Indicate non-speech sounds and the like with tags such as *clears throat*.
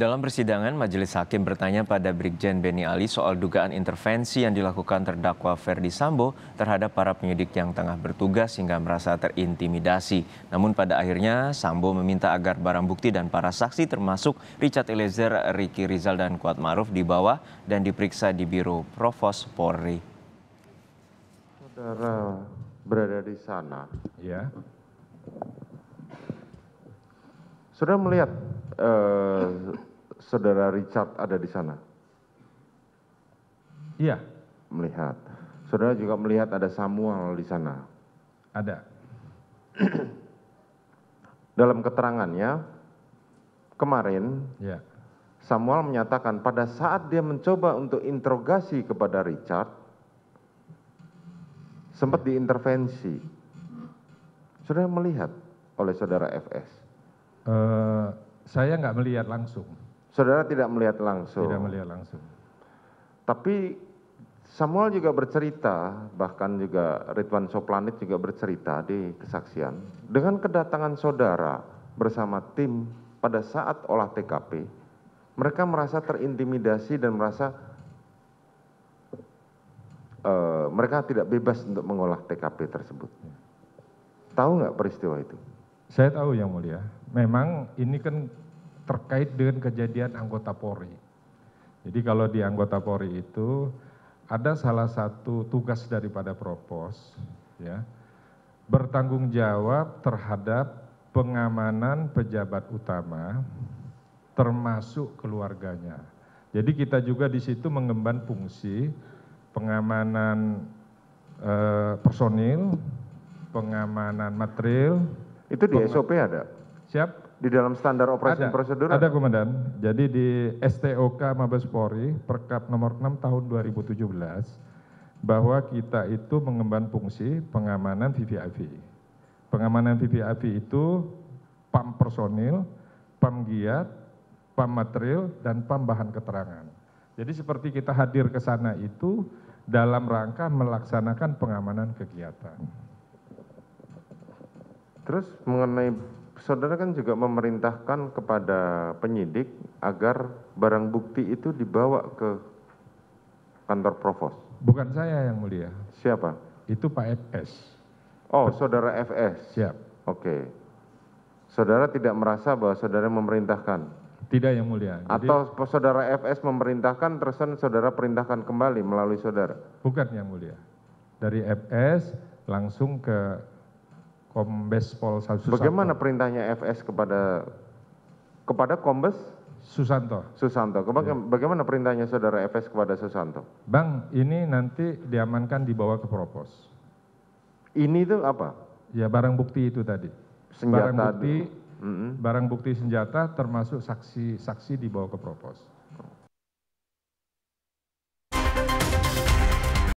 Dalam persidangan, Majelis Hakim bertanya pada Brigjen Beni Ali soal dugaan intervensi yang dilakukan terdakwa Ferdi Sambo terhadap para penyidik yang tengah bertugas hingga merasa terintimidasi. Namun pada akhirnya, Sambo meminta agar barang bukti dan para saksi termasuk Richard Eliezer, Ricky Rizal, dan Kuat Maruf dibawa dan diperiksa di Biro Provos Polri. Saudara berada di sana. Ya. Saudara melihat uh, saudara richard ada di sana iya melihat saudara juga melihat ada samuel di sana ada *clears throat* dalam keterangannya kemarin ya. Samuel menyatakan pada saat dia mencoba untuk interogasi kepada Richard sempat diintervensi. Saudara melihat oleh saudara FS. Uh, eh, saya nggak melihat langsung saudara tidak melihat langsung tidak melihat langsung tapi Samuel juga bercerita bahkan juga Ridwan Soplanit juga bercerita di kesaksian dengan kedatangan saudara bersama tim pada saat olah TKP mereka merasa terintimidasi dan merasa uh, mereka tidak bebas untuk mengolah TKP tersebut. Ya. Tahu nggak peristiwa itu? Saya tahu yang mulia. Memang ini kan terkait dengan kejadian anggota polri jadi kalau di anggota polri itu ada salah satu tugas daripada propos ya bertanggung jawab terhadap pengamanan pejabat utama termasuk keluarganya. Jadi kita juga di situ mengemban fungsi pengamanan eh, personil, pengamanan material. Itu di SOP ada? Siap, di dalam standar operasi prosedur ada komandan jadi di stok mabes polri perkap nomor 6 tahun 2017 bahwa kita itu mengemban fungsi pengamanan vvip pengamanan vvip itu pam personil pam giat pam material dan pam bahan keterangan jadi seperti kita hadir ke sana itu dalam rangka melaksanakan pengamanan kegiatan terus mengenai saudara kan juga memerintahkan kepada penyidik agar barang bukti itu dibawa ke kantor provos bukan saya yang mulia siapa itu pak fs oh saudara fs siap oke okay. saudara tidak merasa bahwa saudara memerintahkan tidak yang mulia. Jadi, Atau saudara FS memerintahkan terusan saudara perintahkan kembali melalui saudara. Bukan yang mulia. Dari FS langsung ke kombes pol susanto bagaimana perintahnya fs kepada kepada kombes susanto susanto iya. bagaimana perintahnya saudara fs kepada susanto bang ini nanti diamankan dibawa ke propos ini itu apa ya barang bukti itu tadi senjata barang bukti mm -hmm. barang bukti senjata termasuk saksi saksi dibawa ke propos